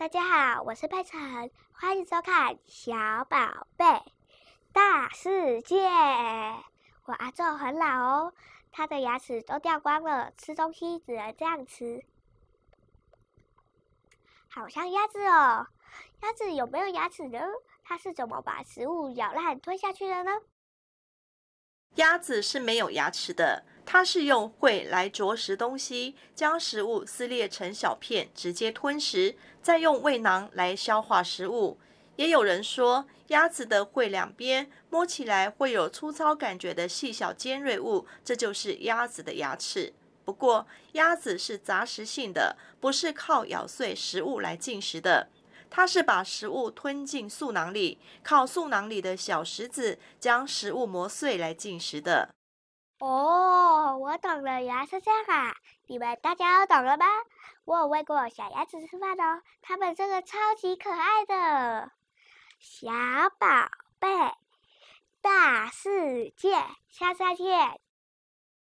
大家好，我是佩晨，欢迎收看《小宝贝大世界》。我阿舅很老哦，他的牙齿都掉光了，吃东西只能这样吃。好像鸭子哦，鸭子有没有牙齿呢？它是怎么把食物咬烂吞下去的呢？鸭子是没有牙齿的。它是用喙来啄食东西，将食物撕裂成小片，直接吞食，再用胃囊来消化食物。也有人说，鸭子的喙两边摸起来会有粗糙感觉的细小尖锐物，这就是鸭子的牙齿。不过，鸭子是杂食性的，不是靠咬碎食物来进食的，它是把食物吞进嗉囊里，靠嗉囊里的小石子将食物磨碎来进食的。哦，我懂了，原来是这样啊！你们大家都懂了吗？我有喂过小鸭子吃饭哦，它们真的超级可爱的小宝贝。大世界，下再见。